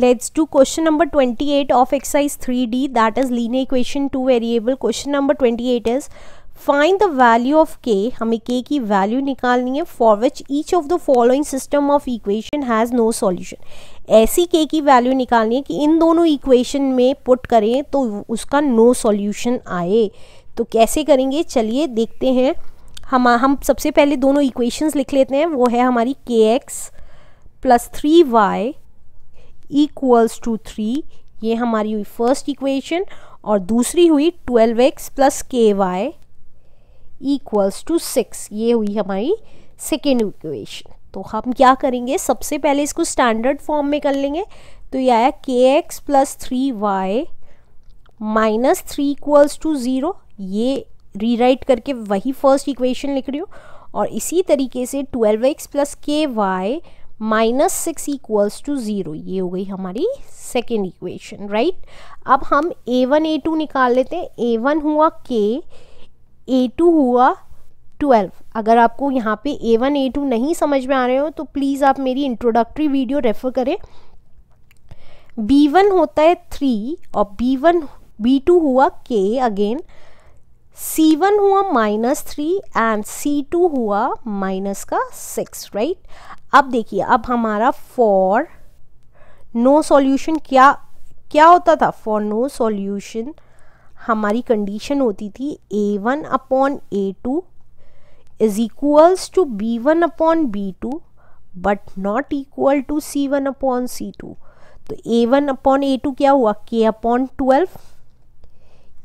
Let's question number twenty eight of exercise three D that is lean linear two variable question number twenty eight is find the value of K हमें K की value निकालनी है for which each of the following system of equation has no solution ऐसी K की value निकालनी है कि इन दोनों इक्वेशन में पुट करें तो उसका नो no सॉल्यूशन आए तो कैसे करेंगे चलिए देखते हैं हम हम सबसे पहले दोनों इक्वेशंस लिख लेते हैं वो है हमारी K x plus three y equals to three ये हमारी हुई फर्स्ट इक्वेशन और दूसरी हुई twelve x plus K y equals to six ये हुई हमारी सेकेंड इक्वेशन तो हम क्या करेंगे सबसे पहले इसको स्टैंडर्ड फॉर्म में कर लेंगे तो ये आया K x plus three y minus three equals to zero ये रीराइट करके वही फर्स्ट इक्वेशन लिख रही हूँ और इसी तरीके से twelve x plus K y minus six equals to zero ये हो गई हमारी सेकेंड इक्वेशन राइट अब हम ए वन ए टू निकाल लेते हैं ए वन हुआ के ए टू हुआ ट्वेल्व अगर आपको यहाँ पे ए वन ए टू नहीं समझ में आ रहे हो तो प्लीज़ आप मेरी इंट्रोडक्टरी वीडियो रेफ़र करें बी वन होता है थ्री और बी वन बी टू हुआ के अगेन C1 हुआ माइनस थ्री एंड C2 हुआ माइनस का सिक्स राइट right? अब देखिए अब हमारा फॉर नो सॉल्यूशन क्या क्या होता था फॉर नो सॉल्यूशन हमारी कंडीशन होती थी A one upon A two is equals to B one upon B two but not equal to C one upon C two तो A one upon A two क्या हुआ के upon twelve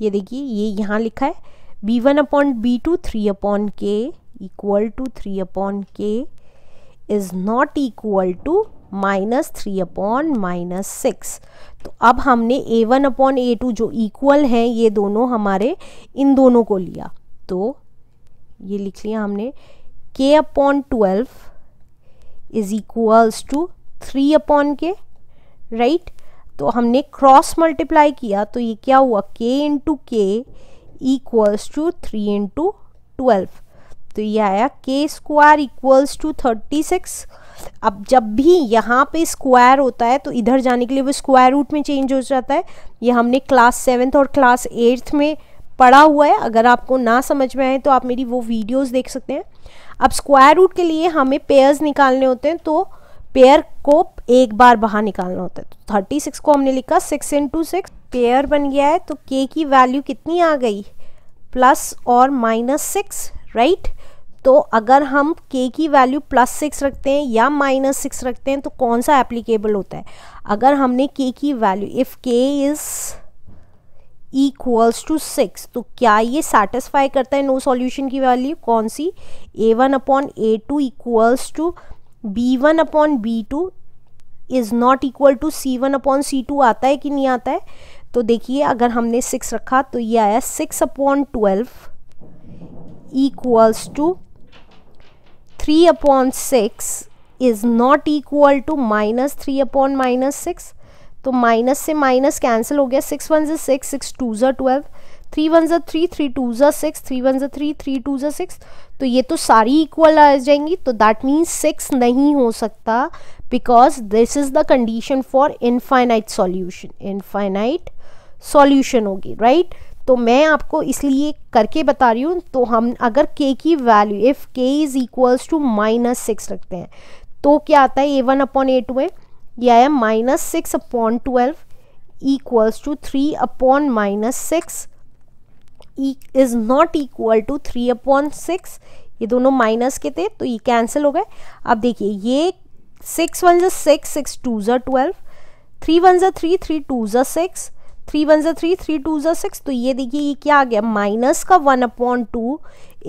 ये देखिए ये यहाँ लिखा है B one upon B two three upon K equal to three upon K is not equal to minus three upon minus six तो अब हमने A one upon A two जो इक्वल है ये दोनों हमारे इन दोनों को लिया तो ये लिख लिया हमने K upon twelve is equals to three upon K right तो हमने क्रॉस मल्टीप्लाई किया तो ये क्या हुआ K into K equals to three into twelve तो ये आया K square equals to thirty six अब जब भी यहाँ पे स्क्वायर होता है तो इधर जाने के लिए वो स्क्वायर रूट में चेंज हो जाता है ये हमने क्लास सेवन्थ और क्लास एट्थ में पढ़ा हुआ है अगर आपको ना समझ में आए तो आप मेरी वो वीडियोस देख सकते हैं अब स्क्वायर रूट के लिए हमें पेयर्स निकालने होते हैं तो पेयर को एक बार बाहर निकालना होता है तो थर्टी सिक्स को हमने लिखा सिक्स इंटू सिक्स पेयर बन गया है तो के की वैल्यू कितनी आ गई प्लस और माइनस सिक्स राइट तो अगर हम के की वैल्यू प्लस सिक्स रखते हैं या माइनस सिक्स रखते हैं तो कौन सा एप्लीकेबल होता है अगर हमने के की value if K is equals to six तो क्या ये सेटिस्फाई करता है नो no सॉल्यूशन की वैल्यू कौन सी A one upon A two equals to B one upon B two is not equal to C one upon C two आता है कि नहीं आता है तो देखिए अगर हमने सिक्स रखा तो ये आया six upon twelve equals to three upon six is not equal to minus three upon minus six तो माइनस से माइनस कैंसिल हो गया सिक्स वन ज़ा सिक्स सिक्स टू ज़ा ट्वेल्व थ्री वन ज़ा थ्री थ्री टू ज़ा six three one ज़ा three three two ज़ा सिक्स तो ये तो सारी इक्वल आ जाएंगी तो दैट मीन्स सिक्स नहीं हो सकता because this is the condition for infinite solution infinite solution होगी राइट तो मैं आपको इसलिए करके बता रही हूँ तो हम अगर k की value if k is equals to minus six रखते हैं तो क्या आता है A one upon A two है दिया है minus six upon twelve equals to three upon minus six is not equal to three upon six ये दोनों माइनस के थे तो ये कैंसिल हो गए अब देखिए ये सिक्स वन ज़ा सिक्स सिक्स टू ज़ा ट्वेल्व थ्री वन ज़ा थ्री थ्री टू ज़ा सिक्स थ्री वन जो थ्री थ्री टू जो सिक्स तो ये देखिए ये क्या आ गया माइनस का one upon two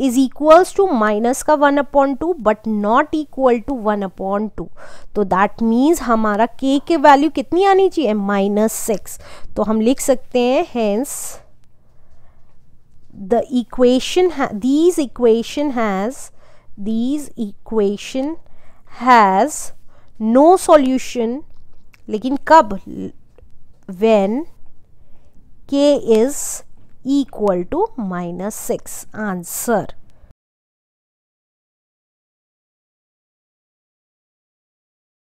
is equals to minus का one upon two but not equal to one upon two तो दैट मीन्स हमारा के के वैल्यू कितनी आनी चाहिए माइनस सिक्स तो हम लिख सकते हैं hence the equation these equation has these equation has no solution लेकिन कब when k is equal to minus 6 answer